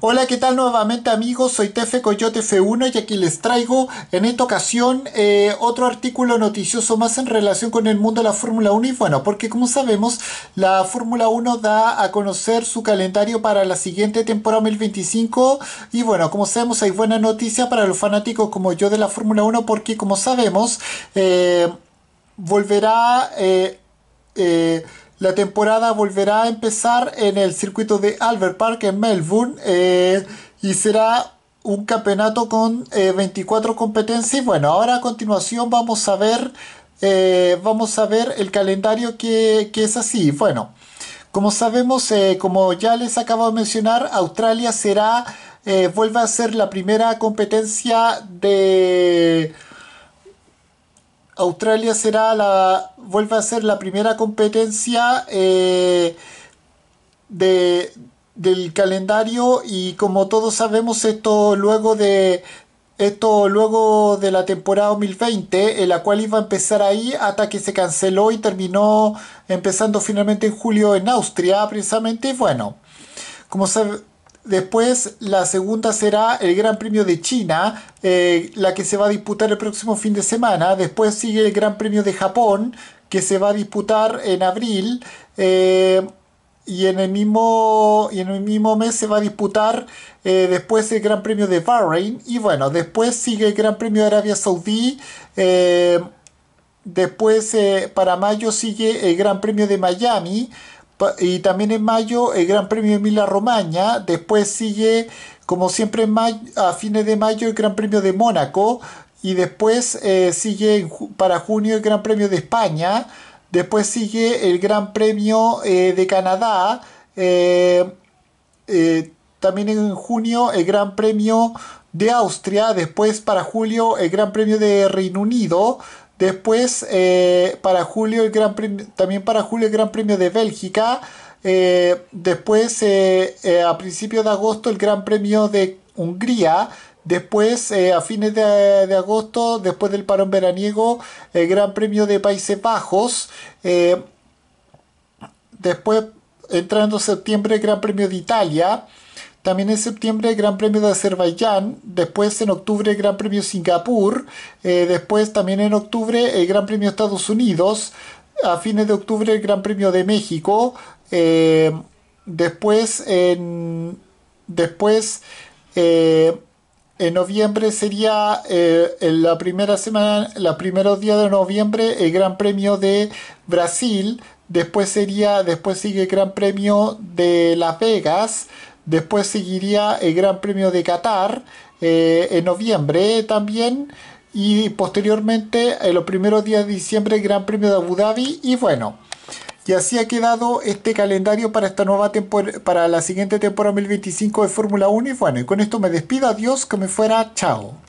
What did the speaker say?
Hola, ¿qué tal nuevamente amigos? Soy Tefe Coyote F1 y aquí les traigo en esta ocasión eh, otro artículo noticioso más en relación con el mundo de la Fórmula 1 y bueno, porque como sabemos la Fórmula 1 da a conocer su calendario para la siguiente temporada 2025 y bueno, como sabemos hay buena noticia para los fanáticos como yo de la Fórmula 1 porque como sabemos eh, volverá... Eh, la temporada volverá a empezar en el circuito de Albert Park en Melbourne eh, y será un campeonato con 24 eh, competencias. Bueno, ahora a continuación vamos a ver, eh, vamos a ver el calendario que, es así. Bueno, como sabemos, como ya les acabo de mencionar, Australia será, vuelve a ser la primera competencia de... Australia será la vuelve a ser la primera competencia eh, de, del calendario y como todos sabemos esto luego de esto luego de la temporada 2020, en la cual iba a empezar ahí hasta que se canceló y terminó empezando finalmente en julio en Austria, precisamente. Bueno, como Después la segunda será el Gran Premio de China, eh, la que se va a disputar el próximo fin de semana. Después sigue el Gran Premio de Japón, que se va a disputar en abril. Eh, y, en el mismo, y en el mismo mes se va a disputar eh, después el Gran Premio de Bahrein. Y bueno, después sigue el Gran Premio de Arabia Saudí. después para mayo sigue el Gran Premio de Miami y también en mayo el Gran Premio de Emilia romaña después sigue como siempre mayo, a fines de mayo el Gran Premio de Mónaco y después eh, sigue para junio el Gran Premio de España, después sigue el Gran Premio eh, de Canadá, eh, también en junio el Gran Premio de Austria, después para julio el Gran Premio de Reino Unido, Después, eh, para julio el Gran también para julio el Gran Premio de Bélgica. Eh, después, eh, a principios de agosto, el Gran Premio de Hungría. Después, a fines de, agosto, después del parón veraniego, el Gran Premio de Países Bajos. después, entrando septiembre, el Gran Premio de Italia. También en septiembre el Gran Premio de Azerbaiyán, después en octubre el Gran Premio Singapur, eh, después también en octubre el Gran Premio Estados Unidos, a fines de octubre el Gran Premio de México, eh, después en después eh, en noviembre sería en la primera semana, los primeros días de noviembre, el Gran Premio de Brasil. Después sería, después sigue el Gran Premio de Las Vegas. Después seguiría el Gran Premio de Qatar eh, en noviembre también. Y posteriormente, en los primeros días de diciembre, el Gran Premio de Abu Dhabi. Y bueno, y así ha quedado este calendario para esta nueva temporada, para la siguiente temporada 2025 de Fórmula 1. Y bueno, y con esto me despido. Adiós, que me fuera. Chao.